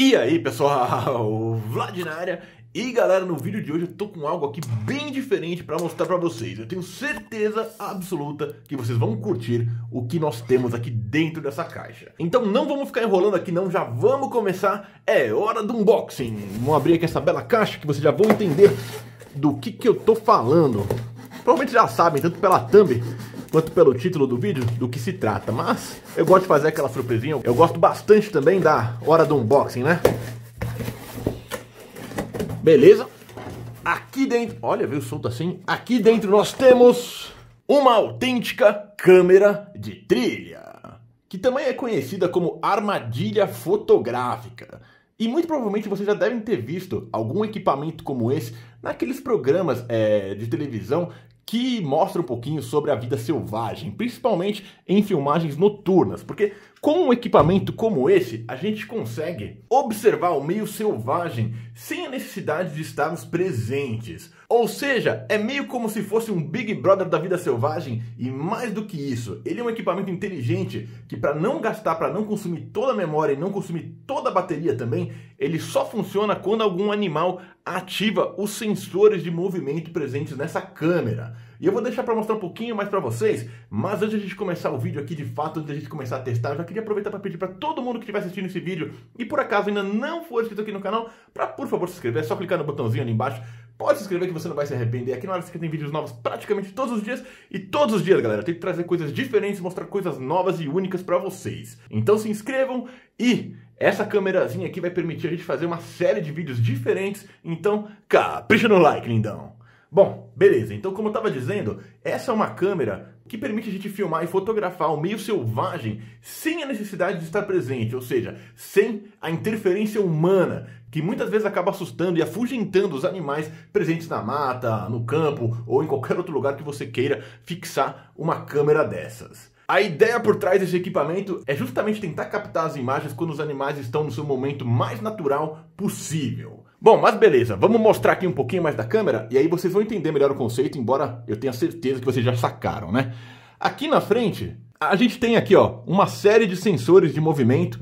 E aí pessoal, Vlad na área. E galera, no vídeo de hoje eu tô com algo aqui bem diferente para mostrar para vocês. Eu tenho certeza absoluta que vocês vão curtir o que nós temos aqui dentro dessa caixa. Então não vamos ficar enrolando aqui não, já vamos começar. É hora do unboxing. Vamos abrir aqui essa bela caixa que vocês já vão entender do que que eu tô falando. Provavelmente já sabem, tanto pela thumb quanto pelo título do vídeo, do que se trata. Mas eu gosto de fazer aquela surpresinha. Eu gosto bastante também da hora do unboxing, né? Beleza? Aqui dentro, olha, veio solto assim. Aqui dentro nós temos uma autêntica câmera de trilha, que também é conhecida como armadilha fotográfica. E muito provavelmente vocês já devem ter visto algum equipamento como esse naqueles programas é, de televisão que mostra um pouquinho sobre a vida selvagem, principalmente em filmagens noturnas, porque com um equipamento como esse, a gente consegue observar o meio selvagem sem a necessidade de estarmos presentes. Ou seja, é meio como se fosse um Big Brother da vida selvagem e mais do que isso, ele é um equipamento inteligente que para não gastar, para não consumir toda a memória e não consumir toda a bateria também, ele só funciona quando algum animal ativa os sensores de movimento presentes nessa câmera. E eu vou deixar para mostrar um pouquinho mais para vocês, mas antes de a gente começar o vídeo aqui de fato, antes de a gente começar a testar, eu já queria aproveitar para pedir para todo mundo que estiver assistindo esse vídeo e por acaso ainda não for inscrito aqui no canal, para por favor se inscrever, é só clicar no botãozinho ali embaixo, Pode se inscrever que você não vai se arrepender. Aqui na hora você tem vídeos novos praticamente todos os dias. E todos os dias, galera, tem que trazer coisas diferentes, mostrar coisas novas e únicas para vocês. Então se inscrevam e essa câmerazinha aqui vai permitir a gente fazer uma série de vídeos diferentes. Então capricha no like, lindão! Bom, beleza. Então, como eu estava dizendo, essa é uma câmera que permite a gente filmar e fotografar o meio selvagem sem a necessidade de estar presente, ou seja, sem a interferência humana, que muitas vezes acaba assustando e afugentando os animais presentes na mata, no campo ou em qualquer outro lugar que você queira fixar uma câmera dessas. A ideia por trás desse equipamento é justamente tentar captar as imagens quando os animais estão no seu momento mais natural possível. Bom, mas beleza, vamos mostrar aqui um pouquinho mais da câmera e aí vocês vão entender melhor o conceito, embora eu tenha certeza que vocês já sacaram, né? Aqui na frente, a gente tem aqui ó, uma série de sensores de movimento,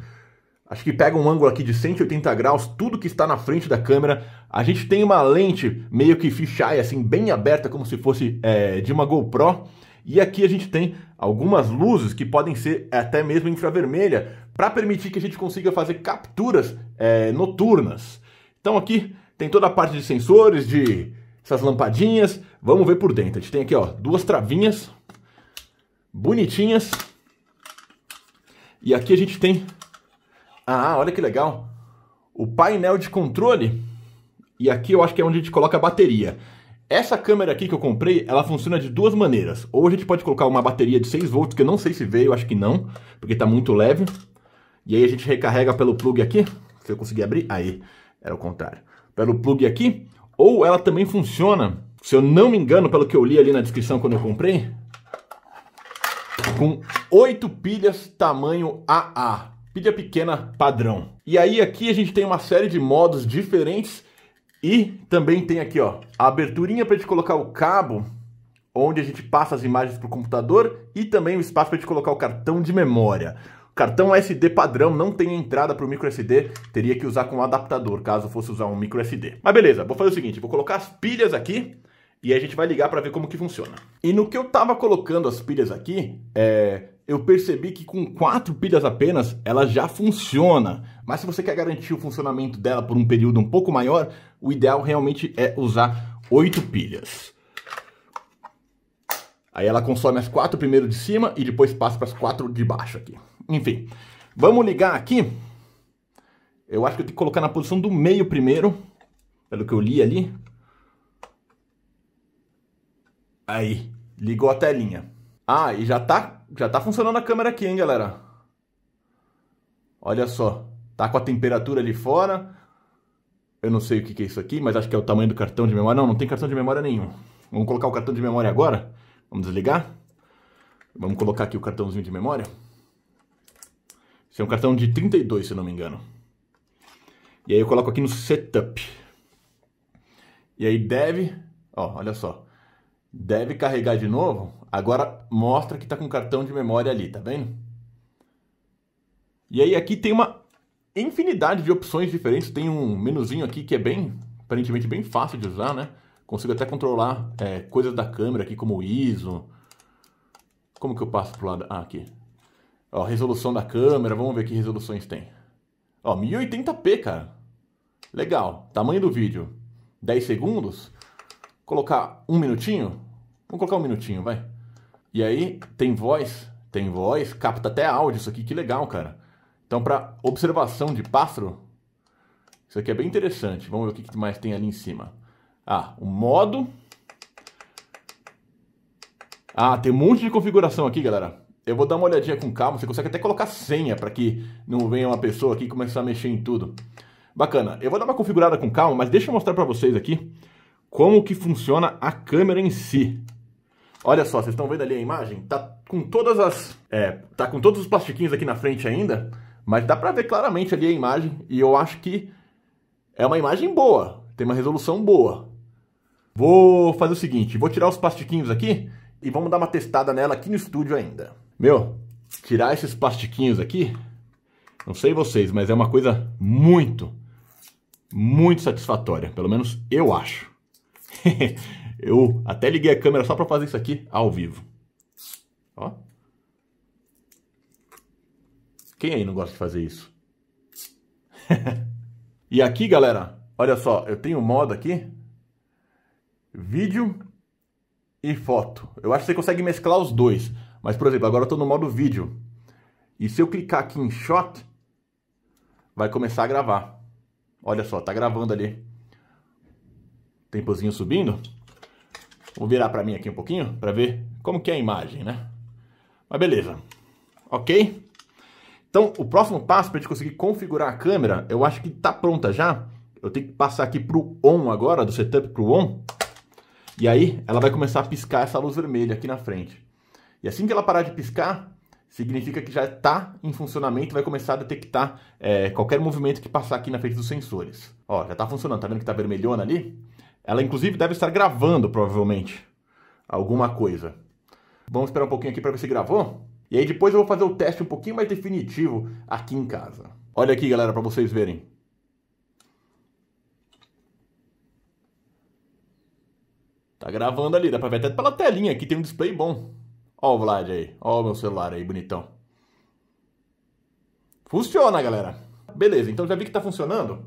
acho que pega um ângulo aqui de 180 graus, tudo que está na frente da câmera. A gente tem uma lente meio que fisheye, assim, bem aberta, como se fosse é, de uma GoPro. E aqui a gente tem algumas luzes que podem ser até mesmo infravermelha, para permitir que a gente consiga fazer capturas é, noturnas. Então aqui tem toda a parte de sensores, de essas lampadinhas. Vamos ver por dentro. A gente tem aqui ó, duas travinhas bonitinhas. E aqui a gente tem... Ah, olha que legal. O painel de controle. E aqui eu acho que é onde a gente coloca a bateria. Essa câmera aqui que eu comprei, ela funciona de duas maneiras. Ou a gente pode colocar uma bateria de 6 volts, que eu não sei se veio, acho que não, porque está muito leve. E aí a gente recarrega pelo plug aqui, se eu conseguir abrir, aí. Era o contrário. Pelo plug aqui, ou ela também funciona, se eu não me engano, pelo que eu li ali na descrição quando eu comprei, com oito pilhas tamanho AA, pilha pequena padrão. E aí aqui a gente tem uma série de modos diferentes e também tem aqui ó, a aberturinha para a gente colocar o cabo onde a gente passa as imagens para o computador e também o espaço para a gente colocar o cartão de memória. Cartão SD padrão não tem entrada para o micro SD, teria que usar com um adaptador, caso fosse usar um micro SD. Mas beleza, vou fazer o seguinte, vou colocar as pilhas aqui e a gente vai ligar para ver como que funciona. E no que eu estava colocando as pilhas aqui, é, eu percebi que com quatro pilhas apenas, ela já funciona. Mas se você quer garantir o funcionamento dela por um período um pouco maior, o ideal realmente é usar oito pilhas. Aí ela consome as quatro primeiro de cima e depois passa para as quatro de baixo aqui. Enfim, vamos ligar aqui. Eu acho que eu tenho que colocar na posição do meio primeiro, pelo que eu li ali. Aí, ligou a telinha. Ah, e já tá, já tá funcionando a câmera aqui, hein, galera? Olha só, tá com a temperatura ali fora. Eu não sei o que, que é isso aqui, mas acho que é o tamanho do cartão de memória. Não, não tem cartão de memória nenhum. Vamos colocar o cartão de memória agora? Vamos desligar? Vamos colocar aqui o cartãozinho de memória? Esse é um cartão de 32, se não me engano. E aí eu coloco aqui no setup. E aí deve, ó, olha só. Deve carregar de novo. Agora mostra que está com o cartão de memória ali, tá vendo? E aí aqui tem uma infinidade de opções diferentes. Tem um menuzinho aqui que é bem, aparentemente bem fácil de usar, né? Consigo até controlar é, coisas da câmera aqui, como o ISO. Como que eu passo pro lado? Ah, aqui. Ó, resolução da câmera, vamos ver que resoluções tem. Ó, 1080p, cara. Legal. Tamanho do vídeo, 10 segundos. Colocar um minutinho. Vamos colocar um minutinho, vai. E aí, tem voz, tem voz, capta até áudio isso aqui, que legal, cara. Então, para observação de pássaro, isso aqui é bem interessante. Vamos ver o que mais tem ali em cima. Ah, o modo. Ah, tem um monte de configuração aqui, galera. Eu vou dar uma olhadinha com calma, você consegue até colocar senha para que não venha uma pessoa aqui e começar a mexer em tudo. Bacana, eu vou dar uma configurada com calma, mas deixa eu mostrar para vocês aqui como que funciona a câmera em si. Olha só, vocês estão vendo ali a imagem? Tá com todas as... É, tá com todos os plastiquinhos aqui na frente ainda, mas dá para ver claramente ali a imagem e eu acho que é uma imagem boa, tem uma resolução boa. Vou fazer o seguinte, vou tirar os plastiquinhos aqui e vamos dar uma testada nela aqui no estúdio ainda. Meu, tirar esses plastiquinhos aqui, não sei vocês, mas é uma coisa muito, muito satisfatória. Pelo menos eu acho. eu até liguei a câmera só para fazer isso aqui ao vivo. Ó. Quem aí não gosta de fazer isso? e aqui, galera, olha só, eu tenho um modo aqui. Vídeo e foto. Eu acho que você consegue mesclar os dois. Mas, por exemplo, agora eu estou no modo vídeo. E se eu clicar aqui em shot, vai começar a gravar. Olha só, tá gravando ali. Tempozinho subindo. Vou virar para mim aqui um pouquinho para ver como que é a imagem, né? Mas beleza. OK? Então, o próximo passo para a gente conseguir configurar a câmera, eu acho que tá pronta já. Eu tenho que passar aqui pro on agora, do setup pro on. E aí, ela vai começar a piscar essa luz vermelha aqui na frente. E assim que ela parar de piscar, significa que já está em funcionamento, vai começar a detectar é, qualquer movimento que passar aqui na frente dos sensores. Ó, já está funcionando, tá vendo que está vermelhona ali? Ela inclusive deve estar gravando, provavelmente, alguma coisa. Vamos esperar um pouquinho aqui para ver se gravou. E aí depois eu vou fazer o teste um pouquinho mais definitivo aqui em casa. Olha aqui, galera, para vocês verem. Tá gravando ali, dá para ver até pela telinha, aqui tem um display bom. Ó o Vlad aí. Ó o meu celular aí, bonitão. Funciona, galera. Beleza, então já vi que está funcionando.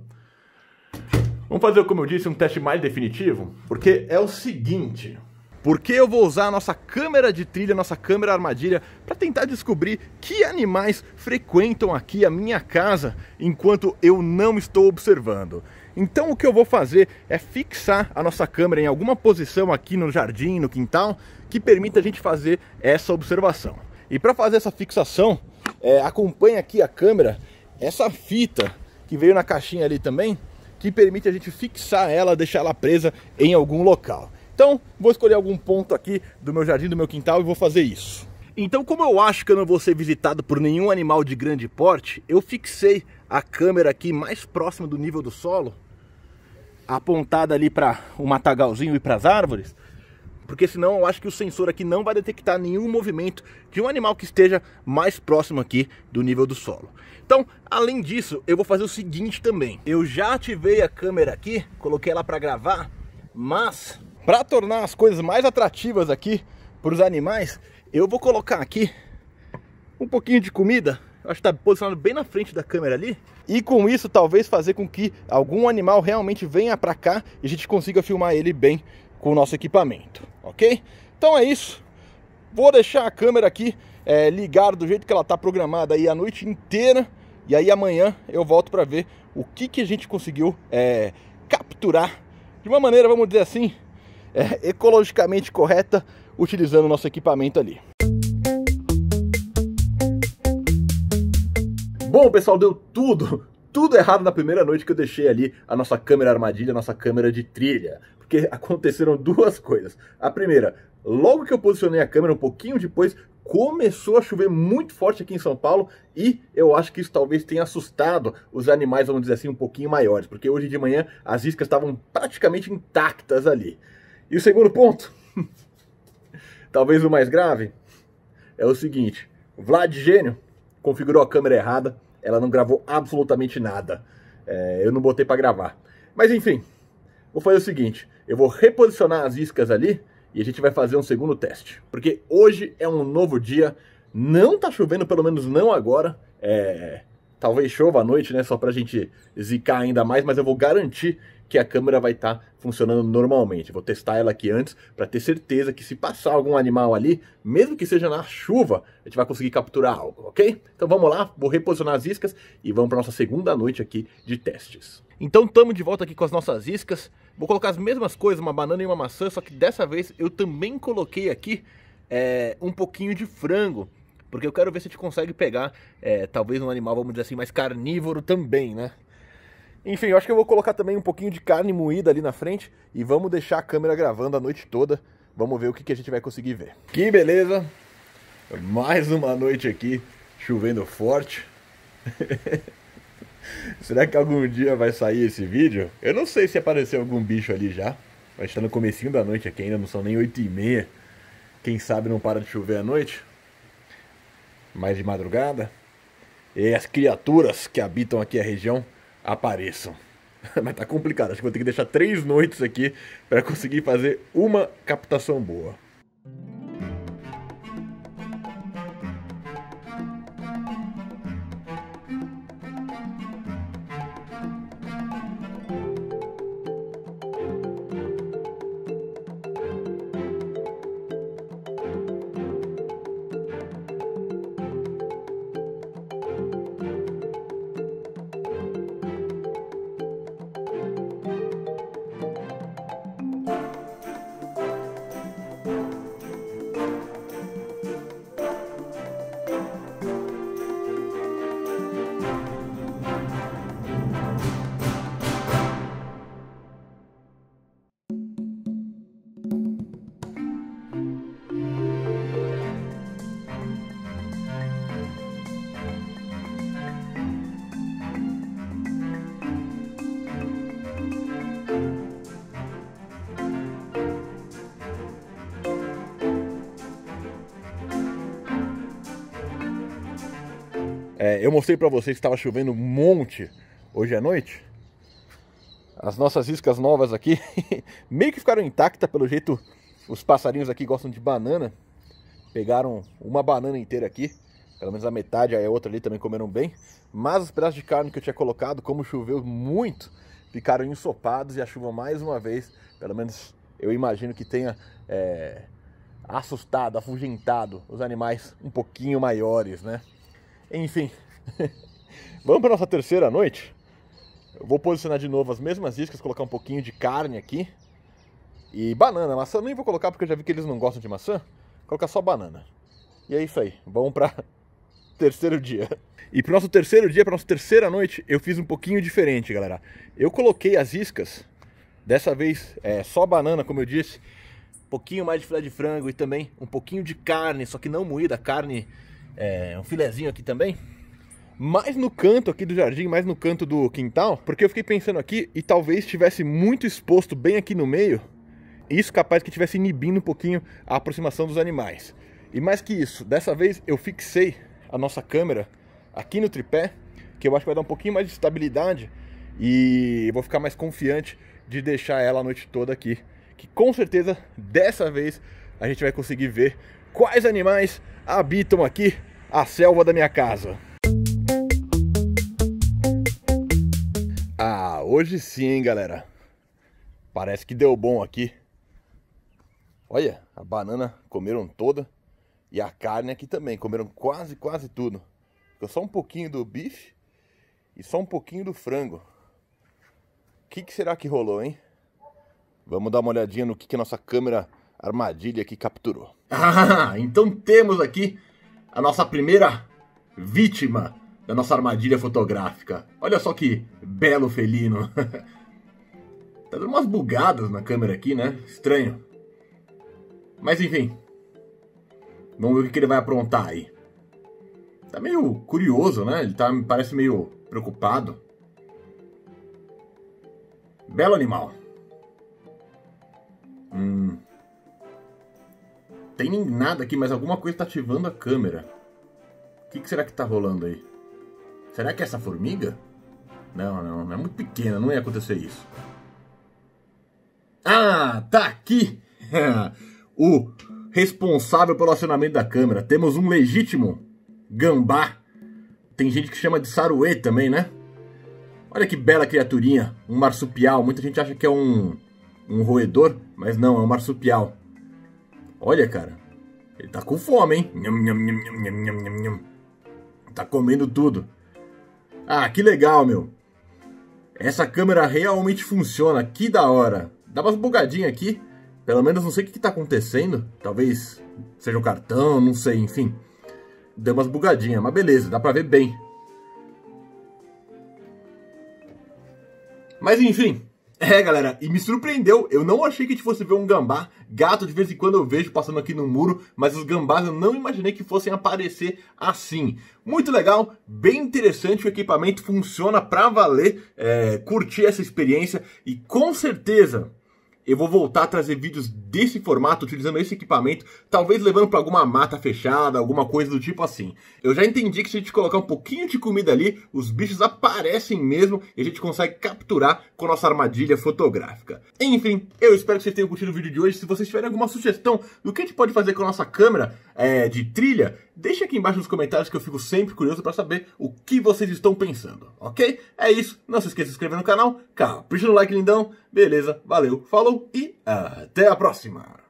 Vamos fazer, como eu disse, um teste mais definitivo, porque é o seguinte. Porque eu vou usar a nossa câmera de trilha, nossa câmera armadilha, para tentar descobrir que animais frequentam aqui a minha casa enquanto eu não estou observando. Então o que eu vou fazer é fixar a nossa câmera em alguma posição aqui no jardim, no quintal, que permita a gente fazer essa observação. E para fazer essa fixação, é, acompanha aqui a câmera essa fita que veio na caixinha ali também, que permite a gente fixar ela, deixar ela presa em algum local. Então, vou escolher algum ponto aqui do meu jardim, do meu quintal e vou fazer isso. Então, como eu acho que eu não vou ser visitado por nenhum animal de grande porte, eu fixei a câmera aqui mais próxima do nível do solo, apontada ali para o matagalzinho e para as árvores, porque senão eu acho que o sensor aqui não vai detectar nenhum movimento de um animal que esteja mais próximo aqui do nível do solo. Então, além disso, eu vou fazer o seguinte também. Eu já ativei a câmera aqui, coloquei ela para gravar, mas para tornar as coisas mais atrativas aqui para os animais, eu vou colocar aqui um pouquinho de comida. acho que está posicionado bem na frente da câmera ali. E com isso, talvez fazer com que algum animal realmente venha para cá e a gente consiga filmar ele bem com o nosso equipamento, ok? Então é isso. Vou deixar a câmera aqui é, ligada do jeito que ela está programada aí a noite inteira. E aí amanhã eu volto para ver o que, que a gente conseguiu é, capturar de uma maneira, vamos dizer assim, é, ecologicamente correta utilizando o nosso equipamento ali. Bom, pessoal, deu tudo, tudo errado na primeira noite que eu deixei ali a nossa câmera armadilha, a nossa câmera de trilha. Porque aconteceram duas coisas. A primeira, logo que eu posicionei a câmera, um pouquinho depois, começou a chover muito forte aqui em São Paulo e eu acho que isso talvez tenha assustado os animais, vamos dizer assim, um pouquinho maiores, porque hoje de manhã as iscas estavam praticamente intactas ali. E o segundo ponto, talvez o mais grave, é o seguinte: Vlad Gênio configurou a câmera errada, ela não gravou absolutamente nada. É, eu não botei para gravar. Mas enfim, vou fazer o seguinte: eu vou reposicionar as iscas ali e a gente vai fazer um segundo teste. Porque hoje é um novo dia, não tá chovendo, pelo menos não agora. É, talvez chova à noite, né? Só pra gente zicar ainda mais, mas eu vou garantir que a câmera vai estar tá funcionando normalmente. Vou testar ela aqui antes para ter certeza que se passar algum animal ali, mesmo que seja na chuva, a gente vai conseguir capturar algo, ok? Então vamos lá, vou reposicionar as iscas e vamos para nossa segunda noite aqui de testes. Então estamos de volta aqui com as nossas iscas. Vou colocar as mesmas coisas, uma banana e uma maçã, só que dessa vez eu também coloquei aqui é, um pouquinho de frango. Porque eu quero ver se a gente consegue pegar, é, talvez um animal, vamos dizer assim, mais carnívoro também, né? Enfim, eu acho que eu vou colocar também um pouquinho de carne moída ali na frente e vamos deixar a câmera gravando a noite toda. Vamos ver o que, que a gente vai conseguir ver. Que beleza! Mais uma noite aqui, chovendo forte. Será que algum dia vai sair esse vídeo? Eu não sei se apareceu algum bicho ali já. Mas está no comecinho da noite aqui ainda, não são nem 8 e meia. Quem sabe não para de chover à noite. Mais de madrugada. E as criaturas que habitam aqui a região apareçam. Mas tá complicado, acho que vou ter que deixar três noites aqui para conseguir fazer uma captação boa. É, eu mostrei para vocês que estava chovendo um monte hoje à noite. As nossas iscas novas aqui meio que ficaram intactas, pelo jeito os passarinhos aqui gostam de banana. Pegaram uma banana inteira aqui, pelo menos a metade, aí a outra ali também comeram bem. Mas os pedaços de carne que eu tinha colocado, como choveu muito, ficaram ensopados e a chuva mais uma vez, pelo menos eu imagino que tenha é, assustado, afugentado os animais um pouquinho maiores, né? Enfim, vamos para nossa terceira noite. Eu vou posicionar de novo as mesmas iscas, colocar um pouquinho de carne aqui. E banana, maçã nem vou colocar porque eu já vi que eles não gostam de maçã. Vou colocar só banana. E é isso aí, vamos para terceiro dia. E para nosso terceiro dia, para nossa terceira noite, eu fiz um pouquinho diferente, galera. Eu coloquei as iscas, dessa vez é só banana, como eu disse, um pouquinho mais de filé de frango e também um pouquinho de carne, só que não moída, carne é, um filezinho aqui também. Mais no canto aqui do jardim, mais no canto do quintal, porque eu fiquei pensando aqui e talvez estivesse muito exposto bem aqui no meio, isso capaz que estivesse inibindo um pouquinho a aproximação dos animais. E mais que isso, dessa vez eu fixei a nossa câmera aqui no tripé, que eu acho que vai dar um pouquinho mais de estabilidade e vou ficar mais confiante de deixar ela a noite toda aqui, que com certeza dessa vez a gente vai conseguir ver quais animais habitam aqui a selva da minha casa. Ah, hoje sim, hein, galera. Parece que deu bom aqui. Olha, a banana comeram toda e a carne aqui também, comeram quase, quase tudo. Ficou só um pouquinho do bife e só um pouquinho do frango. O que, que, será que rolou, hein? Vamos dar uma olhadinha no que, que a nossa câmera armadilha que capturou. Ah, então temos aqui a nossa primeira vítima da nossa armadilha fotográfica. Olha só que belo felino. tá dando umas bugadas na câmera aqui, né? Estranho. Mas enfim. Vamos ver o que ele vai aprontar aí. Tá meio curioso, né? Ele tá, me parece meio preocupado. Belo animal. Hum, tem nada aqui, mas alguma coisa está ativando a câmera. O que, que será que está rolando aí? Será que é essa formiga? Não, não, não é muito pequena, não ia acontecer isso. Ah, tá aqui! o responsável pelo acionamento da câmera. Temos um legítimo gambá. Tem gente que chama de saruê também, né? Olha que bela criaturinha, um marsupial. Muita gente acha que é um, um roedor, mas não, é um marsupial. Olha, cara. Ele tá com fome, hein? tá comendo tudo. Ah, que legal, meu. Essa câmera realmente funciona. Que da hora. Dá umas bugadinhas aqui. Pelo menos não sei o que, que tá acontecendo. Talvez seja um cartão, não sei, enfim. Deu umas bugadinhas, mas beleza, dá pra ver bem. Mas enfim, é, galera, e me surpreendeu. Eu não achei que a gente fosse ver um gambá. Gato de vez em quando eu vejo passando aqui no muro, mas os gambás eu não imaginei que fossem aparecer assim. Muito legal, bem interessante o equipamento, funciona pra valer. É, curti essa experiência e com certeza eu vou voltar a trazer vídeos desse formato, utilizando esse equipamento, talvez levando para alguma mata fechada, alguma coisa do tipo assim. Eu já entendi que se a gente colocar um pouquinho de comida ali, os bichos aparecem mesmo e a gente consegue capturar com a nossa armadilha fotográfica. Enfim, eu espero que vocês tenham curtido o vídeo de hoje. Se vocês tiverem alguma sugestão do que a gente pode fazer com a nossa câmera é, de trilha, deixa aqui embaixo nos comentários que eu fico sempre curioso para saber o que vocês estão pensando, ok? É isso, não se esqueça de se inscrever no canal, capricha no like lindão, beleza, valeu, falou e até a próxima! próxima.